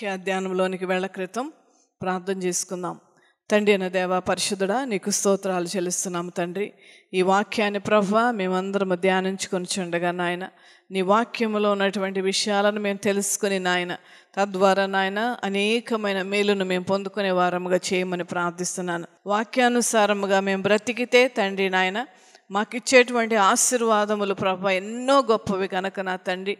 వాక్య ధ్యానంలోనికి వేళ క్రితం ప్రార్థన చేసుకుందాం తండ్రి అయిన దేవ పరిశుద్ధుడా నీకు స్తోత్రాలు చెల్లిస్తున్నాము తండ్రి ఈ వాక్యాన్ని ప్రభ మేమందరము ధ్యానించుకొని చుండగా నాయన నీ వాక్యంలో ఉన్నటువంటి విషయాలను మేము తెలుసుకుని నాయన తద్వారా నాయన అనేకమైన మేలును మేము పొందుకునే వారముగా చేయమని ప్రార్థిస్తున్నాను వాక్యానుసారముగా మేము బ్రతికితే తండ్రి నాయన మాకిచ్చేటువంటి ఆశీర్వాదములు ప్రభ ఎన్నో గొప్పవి కనుక నా తండ్రి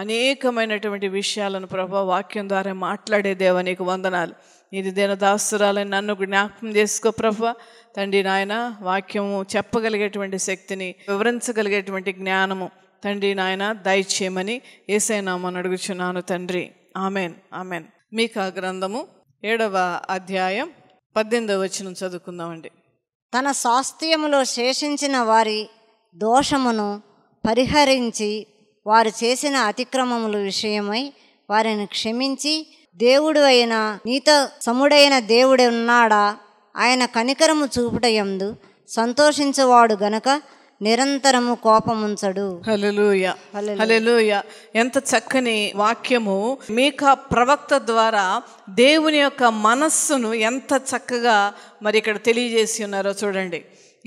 అనేకమైనటువంటి విషయాలను ప్రభ వాక్యం ద్వారా మాట్లాడే దేవ నీకు వందనాలు ఇది దేని దాస్తురాలని నన్ను జ్ఞాపకం చేసుకో ప్రభ తండ్రి నాయన వాక్యము చెప్పగలిగేటువంటి శక్తిని వివరించగలిగేటువంటి జ్ఞానము తండ్రి నాయన దయచేయమని ఏసైనామని అడుగుచున్నాను తండ్రి ఆమెన్ ఆమెన్ మీకు ఆ గ్రంథము ఏడవ అధ్యాయం పద్దెనిమిదవ వచ్చిన చదువుకుందామండి తన శాస్త్రియములో శేషించిన వారి దోషమును పరిహరించి వారు చేసిన అతిక్రమముల విషయమై వారిని క్షమించి దేవుడు అయిన నీత సముడైన దేవుడు ఉన్నాడా ఆయన కనికరము చూపుటయందు సంతోషించేవాడు గనక నిరంతరము కోపముంచడు ఎంత చక్కని వాక్యము మీక ప్రవక్త ద్వారా దేవుని యొక్క మనస్సును ఎంత చక్కగా మరి ఇక్కడ తెలియజేసి ఉన్నారో చూడండి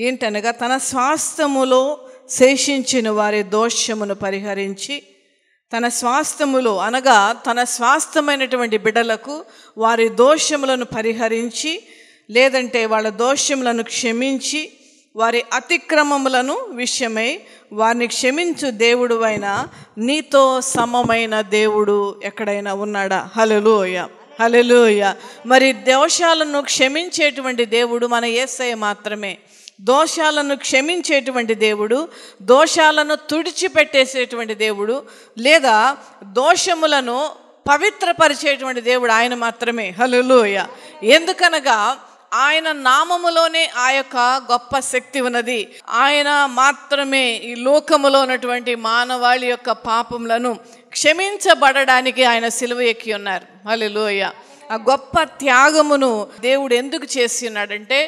ఏంటనగా తన స్వాస్థములో శేషించిన వారి దోషమును పరిహరించి తన స్వాస్థములు అనగా తన స్వాస్థమైనటువంటి బిడ్డలకు వారి దోషములను పరిహరించి లేదంటే వాళ్ళ దోషములను క్షమించి వారి అతిక్రమములను విషయమై వారిని క్షమించు దేవుడు అయినా నీతో సమమైన దేవుడు ఎక్కడైనా ఉన్నాడా హలలోయ హలలోయ మరి దోషాలను క్షమించేటువంటి దేవుడు మన ఏసయ మాత్రమే దోషాలను క్షమించేటువంటి దేవుడు దోషాలను తుడిచిపెట్టేసేటువంటి దేవుడు లేదా దోషములను పవిత్రపరిచేటువంటి దేవుడు ఆయన మాత్రమే హలలోయ ఎందుకనగా ఆయన నామములోనే ఆ యొక్క గొప్ప శక్తి ఉన్నది ఆయన మాత్రమే ఈ లోకములో ఉన్నటువంటి మానవాళి యొక్క పాపములను క్షమించబడడానికి ఆయన సిలువ ఎక్కి ఉన్నారు లోయ ఆ గొప్ప త్యాగమును దేవుడు ఎందుకు చేస్తున్నాడంటే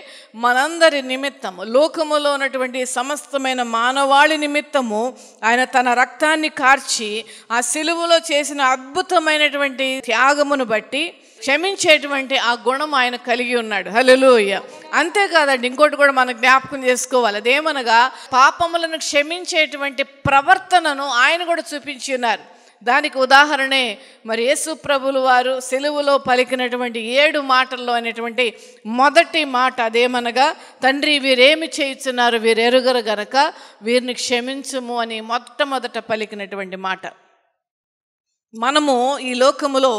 మనందరి నిమిత్తము లోకములో ఉన్నటువంటి సమస్తమైన మానవాళి నిమిత్తము ఆయన తన రక్తాన్ని కార్చి ఆ సిలువలో చేసిన అద్భుతమైనటువంటి త్యాగమును బట్టి క్షమించేటువంటి ఆ గుణం ఆయన కలిగి ఉన్నాడు హలోయ అంతేకాదండి ఇంకోటి కూడా మనం జ్ఞాపకం చేసుకోవాలి అదేమనగా పాపములను క్షమించేటువంటి ప్రవర్తనను ఆయన కూడా చూపించి ఉన్నారు దానికి ఉదాహరణే మరి యేసు ప్రభులు వారు సెలువులో పలికినటువంటి ఏడు మాటల్లో అనేటువంటి మొదటి మాట అదేమనగా తండ్రి వీరేమి చేయుచున్నారు వీరెరుగరు గనక వీరిని క్షమించుము అని మొట్టమొదట పలికినటువంటి మాట మనము ఈ లోకములో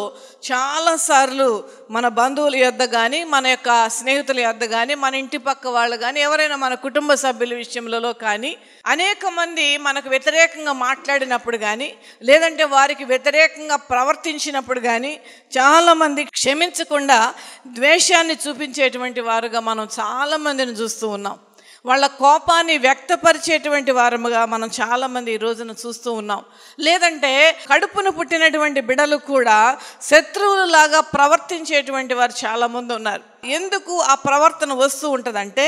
చాలాసార్లు మన బంధువుల యొద్ద కానీ మన యొక్క స్నేహితుల యొద్ద కానీ మన ఇంటి పక్క వాళ్ళు కానీ ఎవరైనా మన కుటుంబ సభ్యుల విషయంలో కానీ అనేక మంది మనకు వ్యతిరేకంగా మాట్లాడినప్పుడు కానీ లేదంటే వారికి వ్యతిరేకంగా ప్రవర్తించినప్పుడు కానీ చాలామంది క్షమించకుండా ద్వేషాన్ని చూపించేటువంటి వారుగా మనం చాలామందిని చూస్తూ ఉన్నాం వాళ్ళ కోపాన్ని వ్యక్తపరిచేటువంటి వారముగా మనం చాలామంది ఈ రోజున చూస్తూ ఉన్నాం లేదంటే కడుపును పుట్టినటువంటి బిడలు కూడా శత్రువులలాగా ప్రవర్తించేటువంటి వారు చాలామంది ఉన్నారు ఎందుకు ఆ ప్రవర్తన వస్తూ ఉంటుందంటే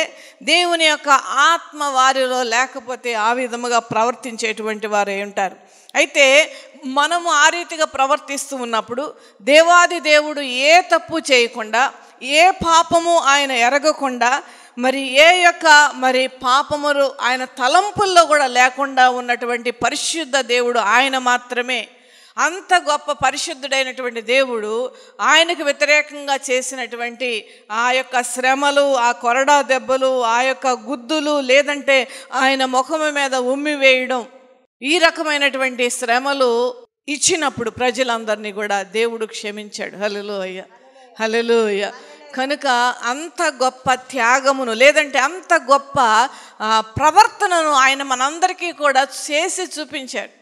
దేవుని యొక్క ఆత్మ వారిలో లేకపోతే ఆ విధముగా ప్రవర్తించేటువంటి వారు ఉంటారు అయితే మనము ఆ రీతిగా ప్రవర్తిస్తూ ఉన్నప్పుడు దేవాది దేవుడు ఏ తప్పు చేయకుండా ఏ పాపము ఆయన ఎరగకుండా మరి ఏ యొక్క మరి పాపములు ఆయన తలంపుల్లో కూడా లేకుండా ఉన్నటువంటి పరిశుద్ధ దేవుడు ఆయన మాత్రమే అంత గొప్ప పరిశుద్ధుడైనటువంటి దేవుడు ఆయనకు వ్యతిరేకంగా చేసినటువంటి ఆ యొక్క శ్రమలు ఆ కొరడా దెబ్బలు ఆ యొక్క గుద్దులు లేదంటే ఆయన ముఖము మీద ఉమ్మి వేయడం ఈ రకమైనటువంటి శ్రమలు ఇచ్చినప్పుడు ప్రజలందరినీ కూడా దేవుడు క్షమించాడు హలో హలో హలలోయ కనుక అంత గొప్ప త్యాగమును లేదంటే అంత గొప్ప ప్రవర్తనను ఆయన మనందరికీ కూడా చేసి చూపించాడు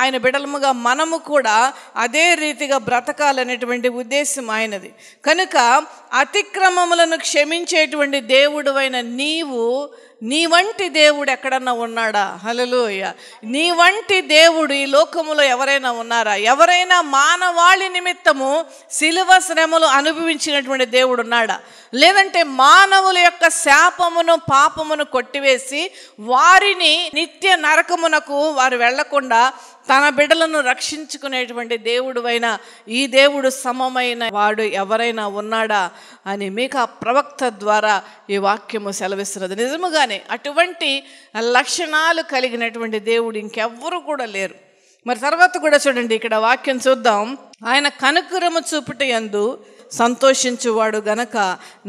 ఆయన బిడలముగా మనము కూడా అదే రీతిగా బ్రతకాలనేటువంటి ఉద్దేశం ఆయనది కనుక అతిక్రమములను క్షమించేటువంటి దేవుడు నీవు నీ వంటి దేవుడు ఎక్కడన్నా ఉన్నాడా హలలోయ నీ వంటి దేవుడు ఈ లోకములో ఎవరైనా ఉన్నారా ఎవరైనా మానవాళి నిమిత్తము శిలువ శ్రమలు అనుభవించినటువంటి దేవుడు ఉన్నాడా లేదంటే మానవుల యొక్క శాపమును పాపమును కొట్టివేసి వారిని నిత్య నరకమునకు వారు వెళ్లకుండా తన బిడ్డలను రక్షించుకునేటువంటి దేవుడు అయినా ఈ దేవుడు సమమైన వాడు ఎవరైనా ఉన్నాడా అని మీకు ఆ ప్రవక్త ద్వారా ఈ వాక్యము సెలవిస్తున్నది నిజముగానే అటువంటి లక్షణాలు కలిగినటువంటి దేవుడు ఇంకెవ్వరు కూడా లేరు మరి తర్వాత కూడా చూడండి ఇక్కడ వాక్యం చూద్దాం ఆయన కనుకురము చూపుట ఎందు సంతోషించువాడు గనక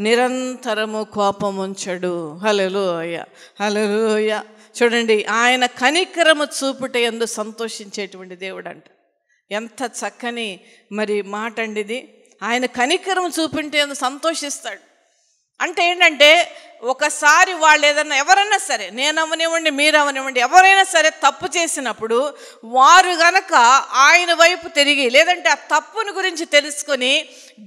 నిరంతరము కోపముంచడు హలో అయ్యా చూడండి ఆయన కనికరము చూపుట ఎందు సంతోషించేటువంటి దేవుడు అంట ఎంత చక్కని మరి మాట అండి ఇది ఆయన కనికరము చూపింటే సంతోషిస్తాడు అంటే ఏంటంటే ఒకసారి వాళ్ళు ఏదన్నా ఎవరైనా సరే నేను అవ్వనివ్వండి మీరు అవనివ్వండి ఎవరైనా సరే తప్పు చేసినప్పుడు వారు గనక ఆయన వైపు తిరిగి లేదంటే ఆ తప్పుని గురించి తెలుసుకొని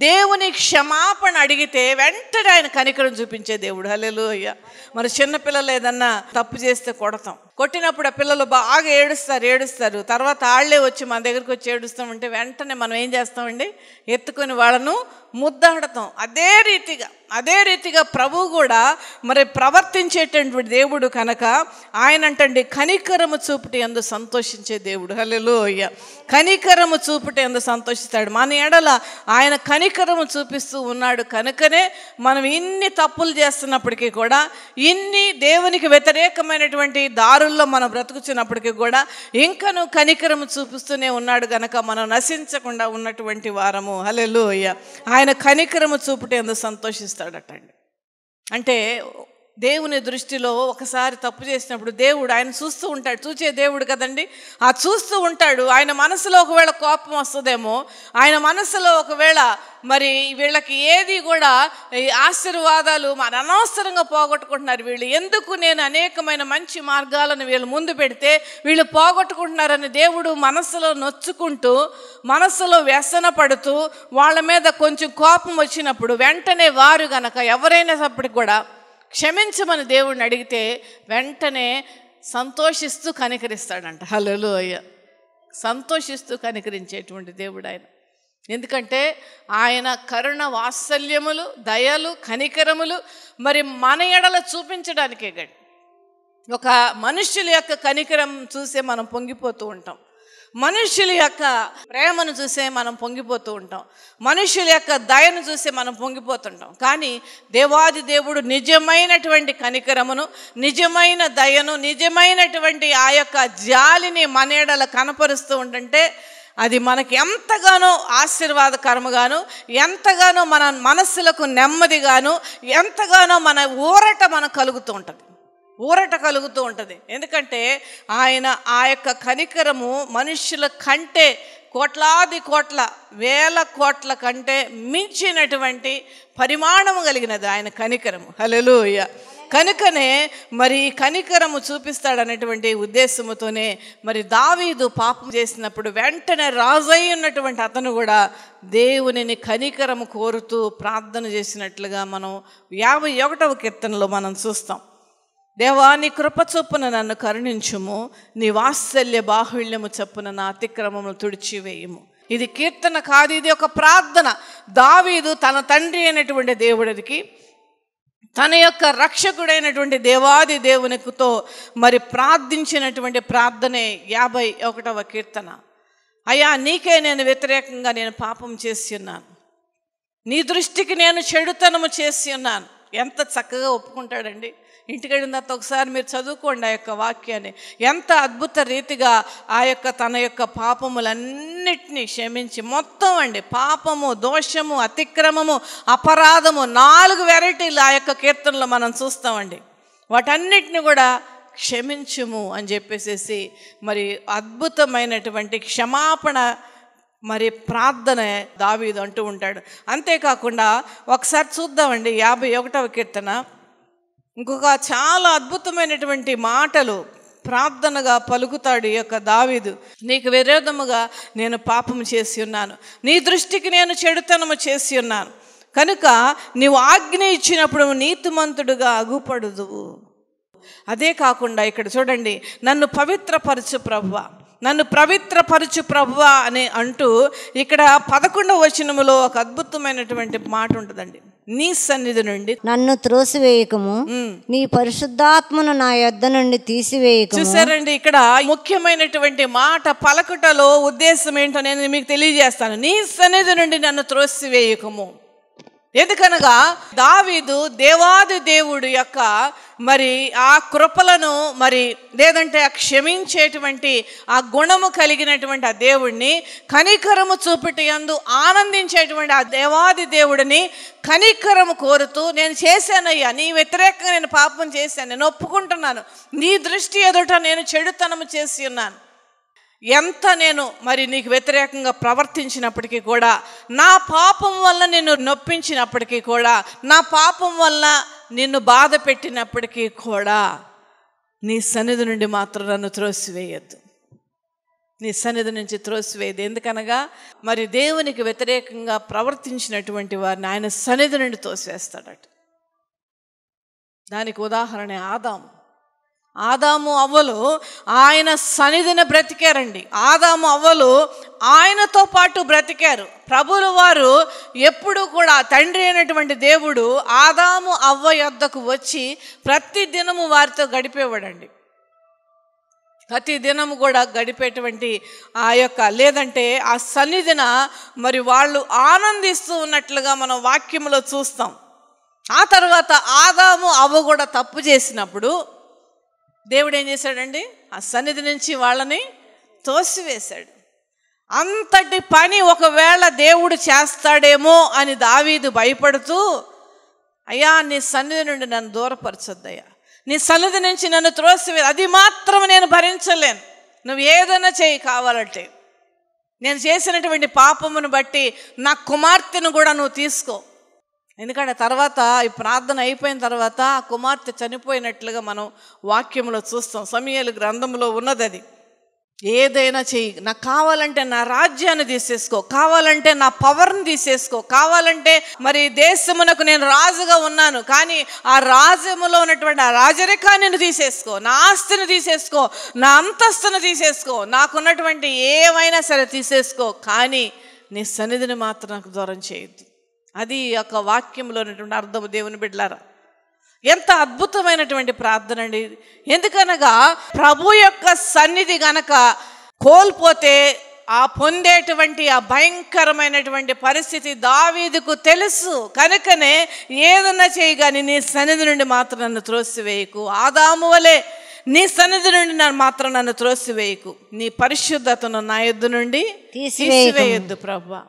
దేవుని క్షమాపణ అడిగితే వెంటనే ఆయన కనికరం చూపించే దేవుడు హలేలు అయ్యా మరి చిన్నపిల్లలు ఏదన్నా తప్పు చేస్తే కొడతాం కొట్టినప్పుడు ఆ పిల్లలు బాగా ఏడుస్తారు ఏడుస్తారు తర్వాత వాళ్ళే వచ్చి మన దగ్గరికి వచ్చి ఏడుస్తామంటే వెంటనే మనం ఏం చేస్తామండి ఎత్తుకొని వాళ్ళను ముద్దాడతాం అదే రీతిగా అదే రీతిగా ప్రభు కూడా మరి ప్రవర్తించేటటువంటి దేవుడు కనుక ఆయన అంటండి కనికరము చూపుటి ఎందు సంతోషించే దేవుడు అయ్య కనికరము చూపుటి ఎందు సంతోషిస్తాడు మన ఎడల ఆయన కనికరము చూపిస్తూ ఉన్నాడు కనుకనే మనం ఇన్ని తప్పులు చేస్తున్నప్పటికీ కూడా ఇన్ని దేవునికి వ్యతిరేకమైనటువంటి దారుల్లో మనం బ్రతుకుచున్నప్పటికీ కూడా ఇంకను కనికరము చూపిస్తూనే ఉన్నాడు కనుక మనం నశించకుండా ఉన్నటువంటి వారము హలోయ ఆయన కనికరము చూపుటి ఎందు సంతోషిస్తాడటండి అంటే దేవుని దృష్టిలో ఒకసారి తప్పు చేసినప్పుడు దేవుడు ఆయన చూస్తూ ఉంటాడు చూచే దేవుడు కదండి ఆ చూస్తూ ఉంటాడు ఆయన మనసులో ఒకవేళ కోపం వస్తుందేమో ఆయన మనసులో ఒకవేళ మరి వీళ్ళకి ఏది కూడా ఆశీర్వాదాలు మరి అనవసరంగా పోగొట్టుకుంటున్నారు వీళ్ళు ఎందుకు నేను అనేకమైన మంచి మార్గాలను వీళ్ళు ముందు పెడితే వీళ్ళు పోగొట్టుకుంటున్నారని దేవుడు మనసులో నొచ్చుకుంటూ మనసులో వ్యసన పడుతూ వాళ్ళ మీద కొంచెం కోపం వచ్చినప్పుడు వెంటనే వారు గనక ఎవరైనా కూడా క్షమించమని దేవుడిని అడిగితే వెంటనే సంతోషిస్తూ కనికరిస్తాడంట హలో అయ్య సంతోషిస్తూ కనికరించేటువంటి దేవుడు ఆయన ఎందుకంటే ఆయన కరుణ వాత్సల్యములు దయలు కనికరములు మరి మన ఎడల చూపించడానికే గడి ఒక మనుషుల యొక్క కనికరం చూసే మనం పొంగిపోతూ ఉంటాం మనుషుల యొక్క ప్రేమను చూసే మనం పొంగిపోతూ ఉంటాం మనుషుల యొక్క దయను చూసే మనం పొంగిపోతుంటాం కానీ దేవాది దేవుడు నిజమైనటువంటి కనికరమును నిజమైన దయను నిజమైనటువంటి ఆ యొక్క జాలిని మనేడల కనపరుస్తూ ఉంటుంటే అది మనకి ఎంతగానో ఆశీర్వాదకరముగాను ఎంతగానో మన మనస్సులకు నెమ్మదిగాను ఎంతగానో మన ఊరట మనకు కలుగుతూ ఉంటుంది ఊరట కలుగుతూ ఉంటుంది ఎందుకంటే ఆయన ఆ యొక్క కనికరము మనుషుల కంటే కోట్లాది కోట్ల వేల కోట్ల కంటే మించినటువంటి పరిమాణము కలిగినది ఆయన కనికరము హలలుయ కనుకనే మరి కనికరము చూపిస్తాడనేటువంటి ఉద్దేశముతోనే మరి దావీదు పాపం చేసినప్పుడు వెంటనే రాజై ఉన్నటువంటి అతను కూడా దేవునిని కనికరము కోరుతూ ప్రార్థన చేసినట్లుగా మనం యాభై ఒకటవ కీర్తనలో మనం చూస్తాం దేవా నీ కృపచొప్పున నన్ను కరుణించుము నీ వాత్సల్య బాహుళ్యము చొప్పున నా అతిక్రమములు తుడిచివేయము ఇది కీర్తన కాదు ఇది ఒక ప్రార్థన దావీదు తన తండ్రి అయినటువంటి దేవుడికి తన యొక్క రక్షకుడైనటువంటి దేవాది దేవునికితో మరి ప్రార్థించినటువంటి ప్రార్థనే యాభై ఒకటవ కీర్తన అయ్యా నీకే నేను వ్యతిరేకంగా నేను పాపం చేసి ఉన్నాను నీ దృష్టికి నేను చెడుతనము చేసి ఉన్నాను ఎంత చక్కగా ఒప్పుకుంటాడండి ఇంటికి తర్వాత ఒకసారి మీరు చదువుకోండి ఆ యొక్క వాక్యాన్ని ఎంత అద్భుత రీతిగా ఆ యొక్క తన యొక్క పాపములన్నిటినీ క్షమించి మొత్తం అండి పాపము దోషము అతిక్రమము అపరాధము నాలుగు వెరైటీలు ఆ యొక్క కీర్తనలో మనం చూస్తామండి వాటన్నిటిని కూడా క్షమించుము అని చెప్పేసేసి మరి అద్భుతమైనటువంటి క్షమాపణ మరి ప్రార్థన దావీదు అంటూ ఉంటాడు అంతేకాకుండా ఒకసారి చూద్దామండి యాభై ఒకటవ కీర్తన ఇంకొక చాలా అద్భుతమైనటువంటి మాటలు ప్రార్థనగా పలుకుతాడు ఈ యొక్క దావీదు నీకు విరోధముగా నేను పాపము చేసి ఉన్నాను నీ దృష్టికి నేను చెడుతనము చేసి ఉన్నాను కనుక నీవు ఆజ్ఞ ఇచ్చినప్పుడు నీతిమంతుడుగా అగుపడదు అదే కాకుండా ఇక్కడ చూడండి నన్ను పవిత్రపరచు ప్రభువ నన్ను పవిత్రపరచు ప్రభువ అని అంటూ ఇక్కడ పదకొండవ వచనములో ఒక అద్భుతమైనటువంటి మాట ఉంటుందండి నీ సన్నిధి నుండి నన్ను త్రోసివేయకము నీ పరిశుద్ధాత్మను నా యొద్ద నుండి తీసివేయకు చూసారండి ఇక్కడ ముఖ్యమైనటువంటి మాట పలకటలో ఉద్దేశం ఏంటో నేను మీకు తెలియజేస్తాను నీ సన్నిధి నుండి నన్ను త్రోసివేయకము ఎందుకనగా దావీదు దేవాది దేవుడు యొక్క మరి ఆ కృపలను మరి లేదంటే ఆ క్షమించేటువంటి ఆ గుణము కలిగినటువంటి ఆ దేవుడిని కనికరము చూపిటి అందు ఆనందించేటువంటి ఆ దేవాది దేవుడిని కనికరము కోరుతూ నేను చేశానయ్యా నీ వ్యతిరేకంగా నేను పాపం చేశాను నేను ఒప్పుకుంటున్నాను నీ దృష్టి ఎదుట నేను చెడుతనము చేసి ఉన్నాను ఎంత నేను మరి నీకు వ్యతిరేకంగా ప్రవర్తించినప్పటికీ కూడా నా పాపం వల్ల నిన్ను నొప్పించినప్పటికీ కూడా నా పాపం వల్ల నిన్ను బాధ పెట్టినప్పటికీ కూడా నీ సన్నిధి నుండి మాత్రం నన్ను త్రోసివేయద్దు నీ సన్నిధి నుంచి త్రోసివేయదు ఎందుకనగా మరి దేవునికి వ్యతిరేకంగా ప్రవర్తించినటువంటి వారిని ఆయన సన్నిధి నుండి తోసివేస్తాడట దానికి ఉదాహరణ ఆదాము ఆదాము అవ్వలు ఆయన సన్నిధిని బ్రతికారండి ఆదాము అవ్వలు ఆయనతో పాటు బ్రతికారు ప్రభుల వారు ఎప్పుడు కూడా తండ్రి అయినటువంటి దేవుడు ఆదాము అవ్వ యొద్దకు వచ్చి ప్రతి దినము వారితో గడిపేవాడండి ప్రతి దినము కూడా గడిపేటువంటి ఆ యొక్క లేదంటే ఆ సన్నిధిన మరి వాళ్ళు ఆనందిస్తూ ఉన్నట్లుగా మనం వాక్యంలో చూస్తాం ఆ తర్వాత ఆదాము అవ్వ కూడా తప్పు చేసినప్పుడు దేవుడు ఏం చేశాడండి ఆ సన్నిధి నుంచి వాళ్ళని తోసివేశాడు అంతటి పని ఒకవేళ దేవుడు చేస్తాడేమో అని దావీదు భయపడుతూ అయ్యా నీ సన్నిధి నుండి నన్ను దూరపరచొద్దయ్యా నీ సన్నిధి నుంచి నన్ను త్రోసివే అది మాత్రం నేను భరించలేను నువ్వు ఏదైనా చేయి కావాలంటే నేను చేసినటువంటి పాపమును బట్టి నా కుమార్తెను కూడా నువ్వు తీసుకో ఎందుకంటే తర్వాత ఈ ప్రార్థన అయిపోయిన తర్వాత కుమార్తె చనిపోయినట్లుగా మనం వాక్యంలో చూస్తాం సమీయలు గ్రంథంలో ఉన్నది అది ఏదైనా చెయ్యి నాకు కావాలంటే నా రాజ్యాన్ని తీసేసుకో కావాలంటే నా పవర్ని తీసేసుకో కావాలంటే మరి దేశమునకు నేను రాజుగా ఉన్నాను కానీ ఆ రాజ్యములో ఉన్నటువంటి ఆ రాజరికాన్ని తీసేసుకో నా ఆస్తిని తీసేసుకో నా అంతస్తును తీసేసుకో నాకున్నటువంటి ఏమైనా సరే తీసేసుకో కానీ నీ సన్నిధిని మాత్రం నాకు దూరం చేయొద్దు అది ఒక వాక్యంలో ఉన్నటువంటి అర్థము దేవుని బిడ్డలారా ఎంత అద్భుతమైనటువంటి ప్రార్థన అండి ఎందుకనగా ప్రభు యొక్క సన్నిధి గనక కోల్పోతే ఆ పొందేటువంటి ఆ భయంకరమైనటువంటి పరిస్థితి దావీదుకు తెలుసు కనుకనే ఏదన్నా చేయగాని నీ సన్నిధి నుండి మాత్రం నన్ను త్రోసివేయకు ఆదాము వలె నీ సన్నిధి నుండి నన్ను మాత్రం నన్ను త్రోసివేయకు నీ పరిశుద్ధతను నా యుద్ధ నుండి తీసివేయొద్దు ప్రభా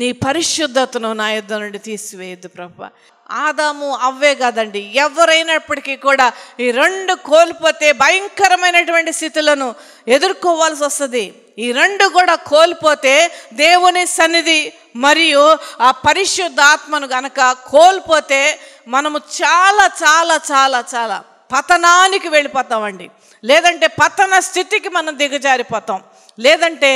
నీ పరిశుద్ధతను నా యుద్ధ నుండి తీసివేయద్దు ప్రభు ఆదాము అవ్వే కాదండి ఎవరైనప్పటికీ కూడా ఈ రెండు కోల్పోతే భయంకరమైనటువంటి స్థితులను ఎదుర్కోవాల్సి వస్తుంది ఈ రెండు కూడా కోల్పోతే దేవుని సన్నిధి మరియు ఆ పరిశుద్ధ ఆత్మను గనక కోల్పోతే మనము చాలా చాలా చాలా చాలా పతనానికి వెళ్ళిపోతామండి లేదంటే పతన స్థితికి మనం దిగజారిపోతాం లేదంటే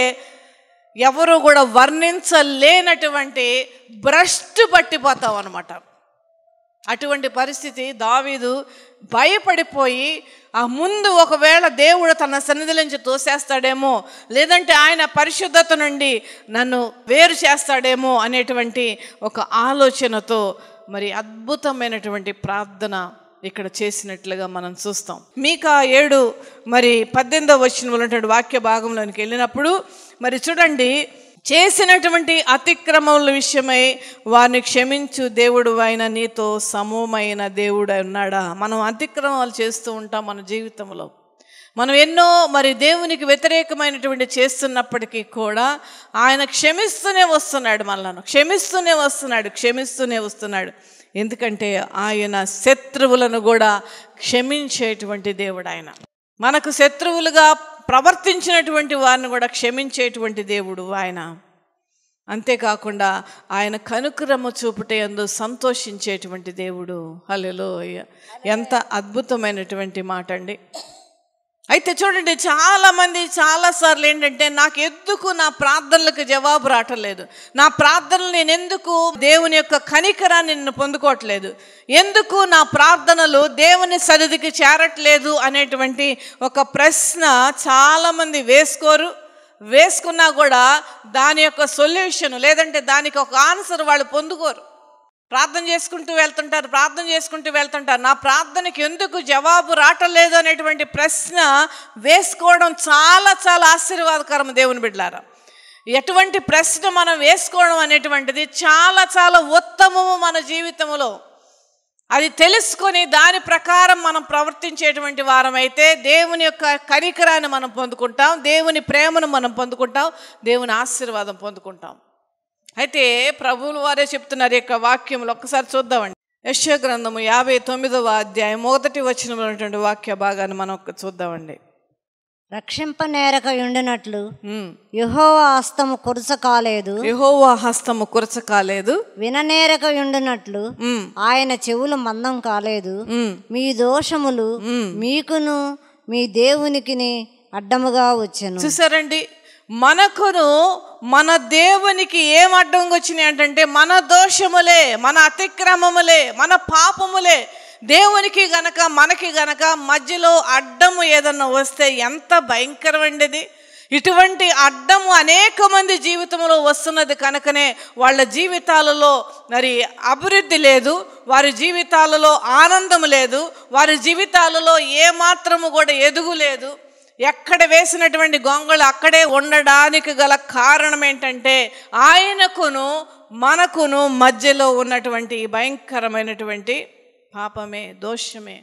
ఎవరు కూడా వర్ణించలేనటువంటి భ్రష్టు పట్టిపోతావు అనమాట అటువంటి పరిస్థితి దావీదు భయపడిపోయి ఆ ముందు ఒకవేళ దేవుడు తన సన్నిధి నుంచి తోసేస్తాడేమో లేదంటే ఆయన పరిశుద్ధత నుండి నన్ను వేరు చేస్తాడేమో అనేటువంటి ఒక ఆలోచనతో మరి అద్భుతమైనటువంటి ప్రార్థన ఇక్కడ చేసినట్లుగా మనం చూస్తాం మీకు ఆ ఏడు మరి పద్దెనిమిదవ వచ్చిన వాక్య భాగంలోనికి వెళ్ళినప్పుడు మరి చూడండి చేసినటువంటి అతిక్రమముల విషయమై వారిని క్షమించు దేవుడు అయిన నీతో సమూహమైన దేవుడు ఉన్నాడా మనం అతిక్రమాలు చేస్తూ ఉంటాం మన జీవితంలో మనం ఎన్నో మరి దేవునికి వ్యతిరేకమైనటువంటి చేస్తున్నప్పటికీ కూడా ఆయన క్షమిస్తూనే వస్తున్నాడు మనలను క్షమిస్తూనే వస్తున్నాడు క్షమిస్తూనే వస్తున్నాడు ఎందుకంటే ఆయన శత్రువులను కూడా క్షమించేటువంటి దేవుడు ఆయన మనకు శత్రువులుగా ప్రవర్తించినటువంటి వారిని కూడా క్షమించేటువంటి దేవుడు ఆయన అంతేకాకుండా ఆయన కనుక్రమ చూపుట ఎందు సంతోషించేటువంటి దేవుడు హలో ఎంత అద్భుతమైనటువంటి మాట అండి అయితే చూడండి చాలామంది చాలాసార్లు ఏంటంటే నాకు ఎందుకు నా ప్రార్థనలకు జవాబు రావట్లేదు నా ప్రార్థనలు నేను ఎందుకు దేవుని యొక్క కనికరాన్ని నేను పొందుకోవట్లేదు ఎందుకు నా ప్రార్థనలు దేవుని సరిదికి చేరట్లేదు అనేటువంటి ఒక ప్రశ్న చాలామంది వేసుకోరు వేసుకున్నా కూడా దాని యొక్క సొల్యూషన్ లేదంటే దానికి ఒక ఆన్సర్ వాళ్ళు పొందుకోరు ప్రార్థన చేసుకుంటూ వెళ్తుంటారు ప్రార్థన చేసుకుంటూ వెళ్తుంటారు నా ప్రార్థనకి ఎందుకు జవాబు రావటం అనేటువంటి ప్రశ్న వేసుకోవడం చాలా చాలా ఆశీర్వాదకరం దేవుని బిడ్డారా ఎటువంటి ప్రశ్న మనం వేసుకోవడం అనేటువంటిది చాలా చాలా ఉత్తమము మన జీవితంలో అది తెలుసుకొని దాని ప్రకారం మనం ప్రవర్తించేటువంటి వారం అయితే దేవుని యొక్క కనికరాన్ని మనం పొందుకుంటాం దేవుని ప్రేమను మనం పొందుకుంటాం దేవుని ఆశీర్వాదం పొందుకుంటాం అయితే ప్రభువులు వారే చెప్తున్నారు యొక్క వాక్యములు ఒక్కసారి చూద్దామండి యశ్వ గ్రంథము యాభై తొమ్మిదవ అధ్యాయం మొదటి వచ్చినటువంటి వాక్య భాగాన్ని మనం ఒక చూద్దామండి రక్షింప నేరక ఉండినట్లు యహోవా హస్తము కురస కాలేదు యహోవా హస్తము కురస కాలేదు విననేరక ఉండినట్లు ఆయన చెవులు మందం కాలేదు మీ దోషములు మీకును మీ దేవునికిని అడ్డముగా వచ్చాను చూసారండి మనకును మన దేవునికి ఏం అడ్డంగా వచ్చినాయి అంటే మన దోషములే మన అతిక్రమములే మన పాపములే దేవునికి గనక మనకి గనక మధ్యలో అడ్డము ఏదన్నా వస్తే ఎంత భయంకరమైనది ఇటువంటి అడ్డము అనేక మంది జీవితంలో వస్తున్నది కనుకనే వాళ్ళ జీవితాలలో మరి అభివృద్ధి లేదు వారి జీవితాలలో ఆనందం లేదు వారి జీవితాలలో ఏమాత్రము కూడా ఎదుగులేదు లేదు ఎక్కడ వేసినటువంటి గొంగళి అక్కడే ఉండడానికి గల కారణం ఏంటంటే ఆయనకును మనకును మధ్యలో ఉన్నటువంటి భయంకరమైనటువంటి పాపమే దోషమే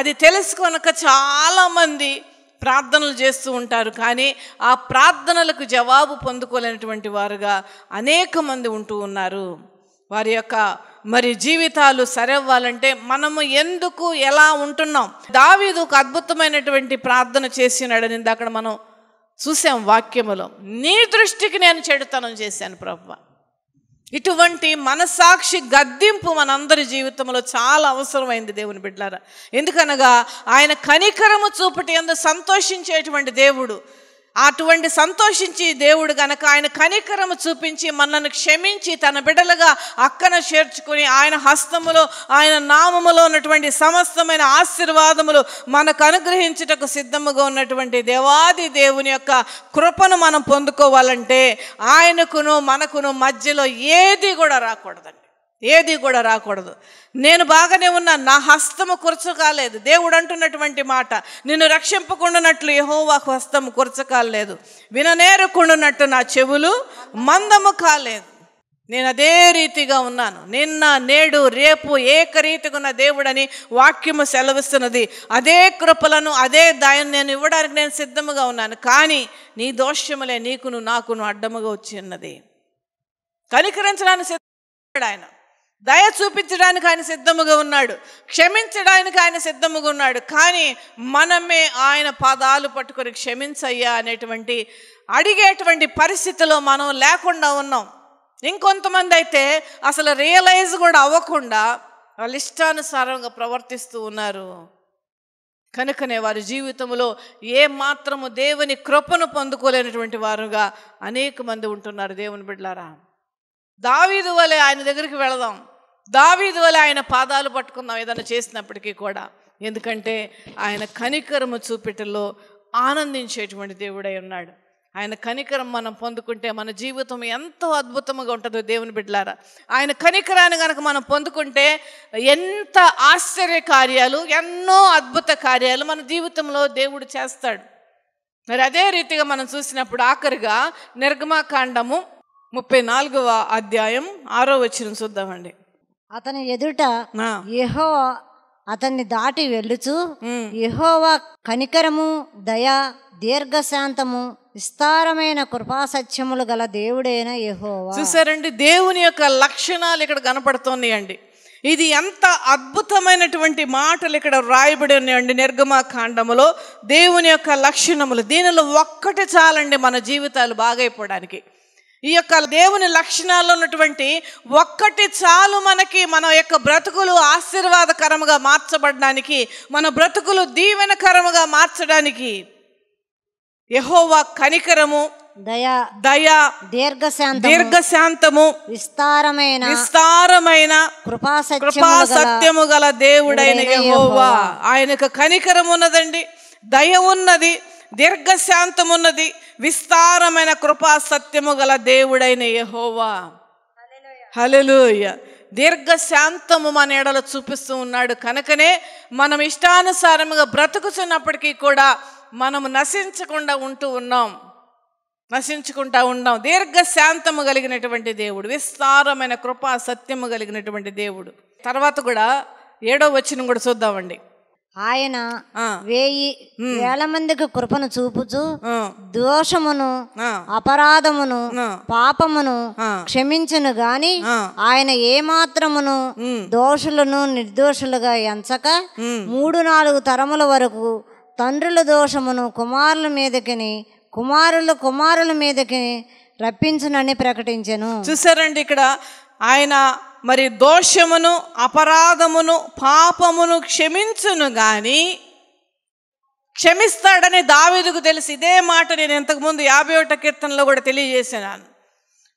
అది తెలుసుకొనక చాలామంది ప్రార్థనలు చేస్తూ ఉంటారు కానీ ఆ ప్రార్థనలకు జవాబు పొందుకోలేనటువంటి వారుగా అనేక మంది ఉంటూ ఉన్నారు వారి యొక్క మరి జీవితాలు సరవ్వాలంటే మనము ఎందుకు ఎలా ఉంటున్నాం దావీదు ఒక అద్భుతమైనటువంటి ప్రార్థన చేసినాడని అక్కడ మనం చూసాం వాక్యములో నీ దృష్టికి నేను చెడుతనం చేశాను ప్రభు ఇటువంటి మనసాక్షి గద్దింపు మనందరి జీవితంలో చాలా అవసరమైంది దేవుని బిడ్డారా ఎందుకనగా ఆయన కనికరము చూపటి ఎందు సంతోషించేటువంటి దేవుడు అటువంటి సంతోషించి దేవుడు గనక ఆయన కనికరము చూపించి మనల్ని క్షమించి తన బిడ్డలుగా అక్కన చేర్చుకుని ఆయన హస్తములో ఆయన నామములో ఉన్నటువంటి సమస్తమైన ఆశీర్వాదములు మనకు అనుగ్రహించుటకు సిద్ధముగా ఉన్నటువంటి దేవాది దేవుని యొక్క కృపను మనం పొందుకోవాలంటే ఆయనకును మనకును మధ్యలో ఏది కూడా రాకూడదండి ఏది కూడా రాకూడదు నేను బాగానే ఉన్నా నా హస్తము కురచకాలేదు దేవుడు అంటున్నటువంటి మాట నిన్ను రక్షింపకుండానట్లు యహోవాకు హస్తము కురచకాలేదు విననేరకుండానట్టు నా చెవులు మందము కాలేదు నేను అదే రీతిగా ఉన్నాను నిన్న నేడు రేపు ఏకరీతిగా ఉన్న దేవుడని వాక్యము సెలవిస్తున్నది అదే కృపలను అదే దాయం నేను ఇవ్వడానికి నేను సిద్ధముగా ఉన్నాను కానీ నీ దోషములే నీకును నాకును అడ్డముగా వచ్చి ఉన్నది కనికరించడానికి సిద్ధపడ్డాడు ఆయన దయ చూపించడానికి ఆయన సిద్ధముగా ఉన్నాడు క్షమించడానికి ఆయన సిద్ధముగా ఉన్నాడు కానీ మనమే ఆయన పాదాలు పట్టుకొని క్షమించయ్యా అనేటువంటి అడిగేటువంటి పరిస్థితిలో మనం లేకుండా ఉన్నాం ఇంకొంతమంది అయితే అసలు రియలైజ్ కూడా అవ్వకుండా వాళ్ళ ఇష్టానుసారంగా ప్రవర్తిస్తూ ఉన్నారు కనుకనే వారి జీవితంలో ఏ మాత్రము దేవుని కృపను పొందుకోలేనటువంటి వారుగా అనేక మంది ఉంటున్నారు దేవుని బిడ్లారా దావీదు వలె ఆయన దగ్గరికి వెళదాం దావీదు వల్ల ఆయన పాదాలు పట్టుకుందాం ఏదైనా చేసినప్పటికీ కూడా ఎందుకంటే ఆయన కనికరము చూపిటలో ఆనందించేటువంటి దేవుడై ఉన్నాడు ఆయన కనికరం మనం పొందుకుంటే మన జీవితం ఎంతో అద్భుతంగా ఉంటుందో దేవుని బిడ్డలారా ఆయన కనికరాన్ని కనుక మనం పొందుకుంటే ఎంత ఆశ్చర్య కార్యాలు ఎన్నో అద్భుత కార్యాలు మన జీవితంలో దేవుడు చేస్తాడు మరి అదే రీతిగా మనం చూసినప్పుడు ఆఖరిగా నిర్గమాకాండము ముప్పై నాలుగవ అధ్యాయం ఆరో వచ్చిన చూద్దామండి అతని ఎదుట యహో అతన్ని దాటి వెళ్ళుచు యహోవా కనికరము దయ దీర్ఘశాంతము విస్తారమైన కృపాసత్యములు గల దేవుడైన యహోవా చూసారండి దేవుని యొక్క లక్షణాలు ఇక్కడ కనపడుతున్నాయండి ఇది ఎంత అద్భుతమైనటువంటి మాటలు ఇక్కడ రాయబడి ఉన్నాయండి కాండములో దేవుని యొక్క లక్షణములు దీనిలో ఒక్కటి చాలండి మన జీవితాలు బాగైపోవడానికి ఈ యొక్క దేవుని లక్షణాల్లో ఉన్నటువంటి ఒక్కటి చాలు మనకి మన యొక్క బ్రతుకులు ఆశీర్వాదకరముగా మార్చబడడానికి మన బ్రతుకులు దీవెనకరముగా మార్చడానికి యహోవా కనికరము దయా దయా దీర్ఘశాంత దీర్ఘశాంతము విస్తారమైన విస్తారమైన కృపా కృపా సత్యము గల దేవుడైన యహోవా ఆయన కనికరం ఉన్నదండి దయ ఉన్నది దీర్ఘశాంతమున్నది విస్తారమైన కృపా సత్యము గల దేవుడైన యహోవా హలెలుయ దీర్ఘశాంతము మన ఎడలో చూపిస్తూ ఉన్నాడు కనుకనే మనం ఇష్టానుసారముగా బ్రతుకుతున్నప్పటికీ కూడా మనము నశించకుండా ఉంటూ ఉన్నాం నశించుకుంటా ఉన్నాం దీర్ఘశాంతము కలిగినటువంటి దేవుడు విస్తారమైన కృపా సత్యము కలిగినటువంటి దేవుడు తర్వాత కూడా ఏడో వచ్చిన కూడా చూద్దామండి ఆయన వేయి వేల మందికి కృపను చూపుచు దోషమును అపరాధమును పాపమును క్షమించును గాని ఆయన ఏ మాత్రమును దోషులను నిర్దోషులుగా ఎంచక మూడు నాలుగు తరముల వరకు తండ్రుల దోషమును కుమారుల మీదకిని కుమారులు కుమారుల మీదకి రప్పించునని ప్రకటించను చూసారండి ఇక్కడ ఆయన మరి దోషమును అపరాధమును పాపమును క్షమించును కానీ క్షమిస్తాడని దావీదుకు తెలిసి ఇదే మాట నేను ఇంతకుముందు యాభై ఒకట కీర్తనలో కూడా తెలియజేసినాను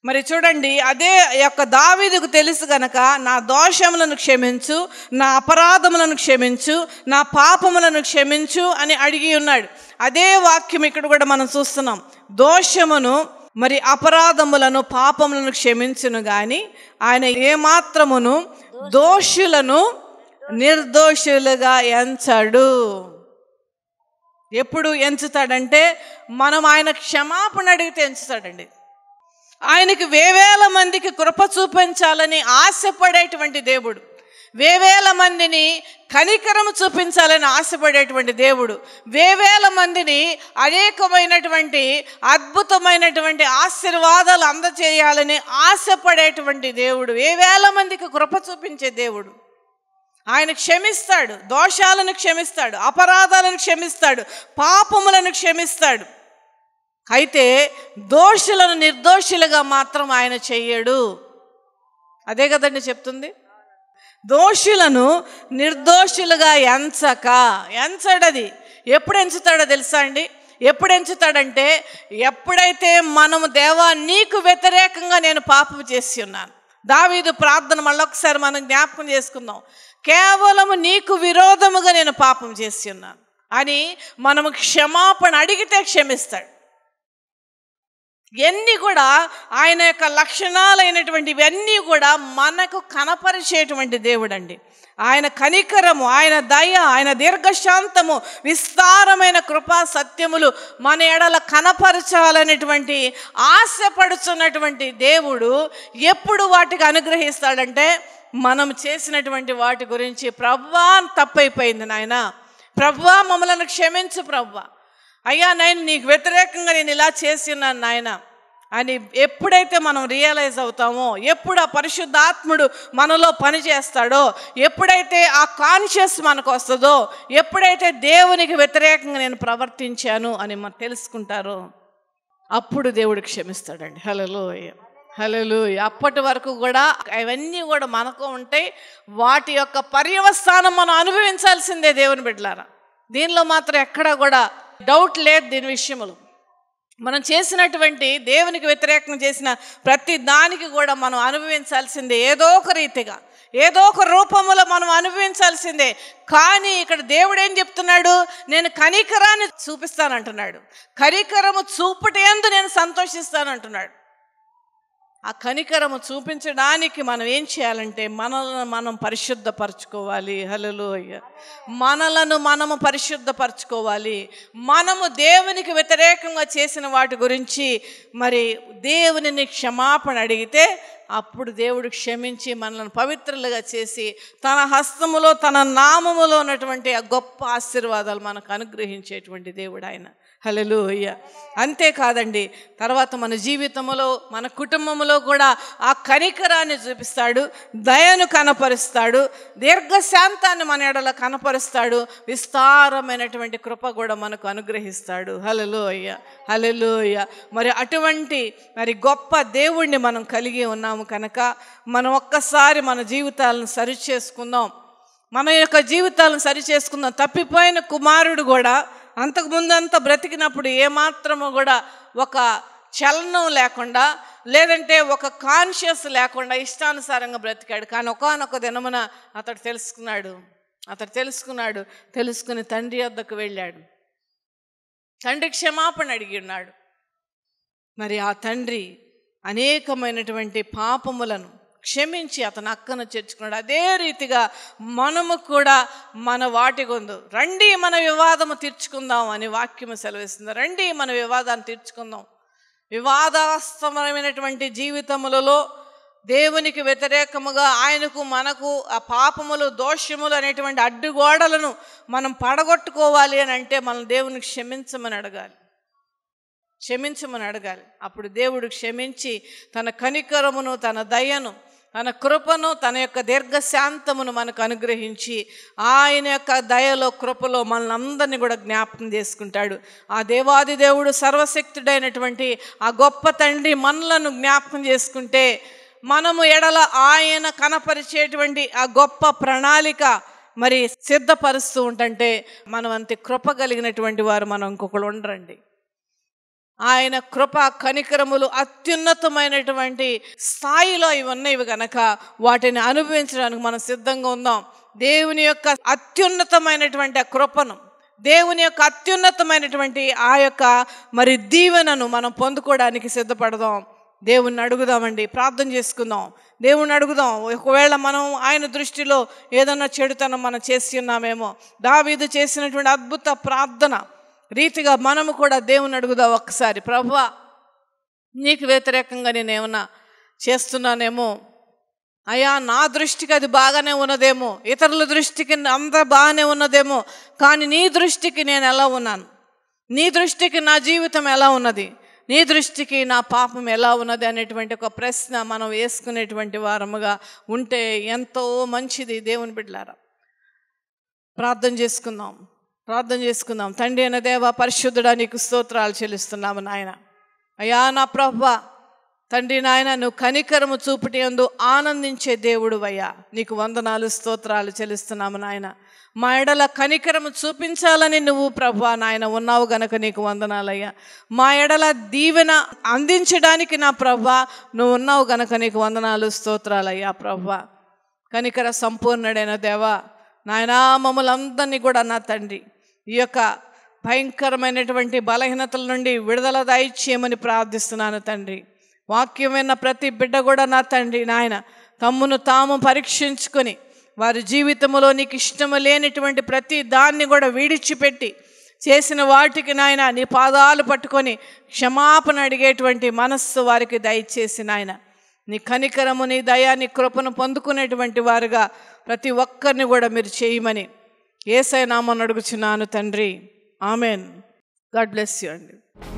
మరి చూడండి అదే యొక్క దావీదుకు తెలుసు గనక నా దోషములను క్షమించు నా అపరాధములను క్షమించు నా పాపములను క్షమించు అని అడిగి ఉన్నాడు అదే వాక్యం ఇక్కడ కూడా మనం చూస్తున్నాం దోషమును మరి అపరాధములను పాపములను క్షమించును గాని ఆయన ఏమాత్రమును దోషులను నిర్దోషులుగా ఎంచడు ఎప్పుడు ఎంచుతాడంటే మనం ఆయన క్షమాపణ అడిగితే ఎంచుతాడండి ఆయనకి వేవేల మందికి కృప చూపించాలని ఆశపడేటువంటి దేవుడు వేవేల మందిని కనికరము చూపించాలని ఆశపడేటువంటి దేవుడు వేవేల మందిని అనేకమైనటువంటి అద్భుతమైనటువంటి ఆశీర్వాదాలు అందచేయాలని ఆశపడేటువంటి దేవుడు వేవేల మందికి కృప చూపించే దేవుడు ఆయన క్షమిస్తాడు దోషాలను క్షమిస్తాడు అపరాధాలను క్షమిస్తాడు పాపములను క్షమిస్తాడు అయితే దోషులను నిర్దోషులుగా మాత్రం ఆయన చెయ్యడు అదే కదండి చెప్తుంది దోషులను నిర్దోషులుగా ఎంచక ఎంచడది ఎప్పుడు ఎంచుతాడో తెలుసా అండి ఎప్పుడు ఎంచుతాడంటే ఎప్పుడైతే మనము దేవా నీకు వ్యతిరేకంగా నేను పాపం చేసి ఉన్నాను దావీదు ప్రార్థన మళ్ళొకసారి మనం జ్ఞాపకం చేసుకుందాం కేవలం నీకు విరోధముగా నేను పాపం చేసి ఉన్నాను అని మనము క్షమాపణ అడిగితే క్షమిస్తాడు ఇవన్నీ కూడా ఆయన యొక్క లక్షణాలైనటువంటివన్నీ కూడా మనకు కనపరిచేటువంటి దేవుడండి ఆయన కనికరము ఆయన దయ ఆయన దీర్ఘశాంతము విస్తారమైన కృపా సత్యములు మన ఎడల కనపరచాలనేటువంటి ఆశపడుచున్నటువంటి దేవుడు ఎప్పుడు వాటికి అనుగ్రహిస్తాడంటే మనం చేసినటువంటి వాటి గురించి ప్రవ్వా తప్పైపోయింది నాయన ప్రవ్వా మమ్మలను క్షమించు ప్రవ్వా అయ్యా నాయన నీకు వ్యతిరేకంగా నేను ఇలా చేసి ఉన్నాను నాయన అని ఎప్పుడైతే మనం రియలైజ్ అవుతామో ఎప్పుడు ఆ పరిశుద్ధాత్ముడు మనలో పనిచేస్తాడో ఎప్పుడైతే ఆ కాన్షియస్ మనకు వస్తుందో ఎప్పుడైతే దేవునికి వ్యతిరేకంగా నేను ప్రవర్తించాను అని మనం తెలుసుకుంటారో అప్పుడు దేవుడు క్షమిస్తాడండి హలో హలో అప్పటి వరకు కూడా అవన్నీ కూడా మనకు ఉంటాయి వాటి యొక్క పర్యవస్థానం మనం అనుభవించాల్సిందే దేవుని బిడ్డలారా దీనిలో మాత్రం ఎక్కడా కూడా డౌట్ లేదు దీని విషయంలో మనం చేసినటువంటి దేవునికి వ్యతిరేకం చేసిన ప్రతి దానికి కూడా మనం అనుభవించాల్సిందే ఏదో ఒక రీతిగా ఏదో ఒక రూపంలో మనం అనుభవించాల్సిందే కానీ ఇక్కడ దేవుడు ఏం చెప్తున్నాడు నేను కనికరాన్ని చూపిస్తానంటున్నాడు కనికరము చూపుటేందు నేను సంతోషిస్తానంటున్నాడు ఆ కనికరము చూపించడానికి మనం ఏం చేయాలంటే మనలను మనం పరిశుద్ధపరచుకోవాలి హలలోయ మనలను మనము పరిశుద్ధపరచుకోవాలి మనము దేవునికి వ్యతిరేకంగా చేసిన వాటి గురించి మరి దేవునిని క్షమాపణ అడిగితే అప్పుడు దేవుడు క్షమించి మనల్ని పవిత్రులుగా చేసి తన హస్తములో తన నామములో ఉన్నటువంటి ఆ గొప్ప ఆశీర్వాదాలు మనకు అనుగ్రహించేటువంటి దేవుడు ఆయన హలలు అయ్య అంతేకాదండి తర్వాత మన జీవితంలో మన కుటుంబంలో కూడా ఆ కనికరాన్ని చూపిస్తాడు దయను కనపరుస్తాడు దీర్ఘశాంతాన్ని మన ఎడల కనపరుస్తాడు విస్తారమైనటువంటి కృప కూడా మనకు అనుగ్రహిస్తాడు హలలు అయ్య హలలు అయ్య మరి అటువంటి మరి గొప్ప దేవుణ్ణి మనం కలిగి ఉన్నాం ఉన్నాము కనుక మనం ఒక్కసారి మన జీవితాలను సరిచేసుకుందాం మన యొక్క జీవితాలను సరిచేసుకుందాం తప్పిపోయిన కుమారుడు కూడా అంతకుముందంతా బ్రతికినప్పుడు ఏమాత్రము కూడా ఒక చలనం లేకుండా లేదంటే ఒక కాన్షియస్ లేకుండా ఇష్టానుసారంగా బ్రతికాడు కానీ ఒకనొక దినమున అతడు తెలుసుకున్నాడు అతడు తెలుసుకున్నాడు తెలుసుకుని తండ్రి వద్దకు వెళ్ళాడు తండ్రి క్షమాపణ అడిగి ఉన్నాడు మరి ఆ తండ్రి అనేకమైనటువంటి పాపములను క్షమించి అతను అక్కను చేర్చుకున్నాడు అదే రీతిగా మనము కూడా మన వాటికొందు రండి మన వివాదము తీర్చుకుందాం అని వాక్యము సెలవిస్తుంది రండి మన వివాదాన్ని తీర్చుకుందాం వివాదాస్తమైనటువంటి జీవితములలో దేవునికి వ్యతిరేకముగా ఆయనకు మనకు ఆ పాపములు దోషములు అనేటువంటి అడ్డుగోడలను మనం పడగొట్టుకోవాలి అని అంటే మనం దేవుని క్షమించమని అడగాలి క్షమించమని అడగాలి అప్పుడు దేవుడు క్షమించి తన కనికరమును తన దయను తన కృపను తన యొక్క దీర్ఘశాంతమును మనకు అనుగ్రహించి ఆయన యొక్క దయలో కృపలో మనల్ని అందరినీ కూడా జ్ఞాపకం చేసుకుంటాడు ఆ దేవాది దేవుడు సర్వశక్తుడైనటువంటి ఆ గొప్ప తండ్రి మనలను జ్ఞాపకం చేసుకుంటే మనము ఎడల ఆయన కనపరిచేటువంటి ఆ గొప్ప ప్రణాళిక మరి సిద్ధపరుస్తూ ఉంటంటే మనం అంతే కృప కలిగినటువంటి వారు మనం ఇంకొకరు ఉండరండి ఆయన కృప కనికరములు అత్యున్నతమైనటువంటి స్థాయిలో ఇవి ఉన్నవి గనక వాటిని అనుభవించడానికి మనం సిద్ధంగా ఉందాం దేవుని యొక్క అత్యున్నతమైనటువంటి ఆ కృపను దేవుని యొక్క అత్యున్నతమైనటువంటి ఆ యొక్క మరి దీవెనను మనం పొందుకోవడానికి సిద్ధపడదాం దేవుణ్ణి అడుగుదామండి ప్రార్థన చేసుకుందాం దేవుణ్ణి అడుగుదాం ఒకవేళ మనం ఆయన దృష్టిలో ఏదన్నా చెడుతనం మనం చేస్తున్నామేమో దావీదు చేసినటువంటి అద్భుత ప్రార్థన రీతిగా మనము కూడా దేవుని అడుగుదా ఒక్కసారి ప్రభా నీకు వ్యతిరేకంగా నేను ఏమన్నా చేస్తున్నానేమో అయ్యా నా దృష్టికి అది బాగానే ఉన్నదేమో ఇతరుల దృష్టికి అంత బాగానే ఉన్నదేమో కానీ నీ దృష్టికి నేను ఎలా ఉన్నాను నీ దృష్టికి నా జీవితం ఎలా ఉన్నది నీ దృష్టికి నా పాపం ఎలా ఉన్నది అనేటువంటి ఒక ప్రశ్న మనం వేసుకునేటువంటి వారముగా ఉంటే ఎంతో మంచిది దేవుని బిడ్డలారా ప్రార్థన చేసుకుందాం ప్రార్థన చేసుకుందాం తండ్రి అయిన దేవ పరిశుద్ధుడా నీకు స్తోత్రాలు చెల్లిస్తున్నాము నాయన అయ్యా నా ప్రభ తండ్రి నాయన నువ్వు కనికరము చూపుటి అందు ఆనందించే దేవుడు అయ్యా నీకు వందనాలు స్తోత్రాలు చెల్లిస్తున్నాము నాయన మా ఎడల కనికరము చూపించాలని నువ్వు ప్రభా నాయన ఉన్నావు గనక నీకు వందనాలయ్యా మా ఎడల దీవెన అందించడానికి నా ప్రభా నువ్వు ఉన్నావు గనక నీకు వందనాలు స్తోత్రాలయ్యా ప్రభా కనికర సంపూర్ణుడైన దేవా నాయనా మమ్మల్ని అందరినీ కూడా నా తండ్రి ఈ యొక్క భయంకరమైనటువంటి బలహీనతల నుండి విడుదల దయచేయమని ప్రార్థిస్తున్నాను తండ్రి వాక్యం విన్న ప్రతి బిడ్డ కూడా నా తండ్రి నాయన తమ్మును తాము పరీక్షించుకొని వారి జీవితంలో నీకు ఇష్టము లేనిటువంటి ప్రతి దాన్ని కూడా విడిచిపెట్టి చేసిన వాటికి నాయన నీ పాదాలు పట్టుకొని క్షమాపణ అడిగేటువంటి మనస్సు వారికి దయచేసి నాయన నీ కనికరము నీ దయా నీ కృపను పొందుకునేటువంటి వారుగా ప్రతి ఒక్కరిని కూడా మీరు చేయమని ఏసై నామని అడుగుచున్నాను తండ్రి ఆమెన్ గాడ్ బ్లెస్ యూ అండి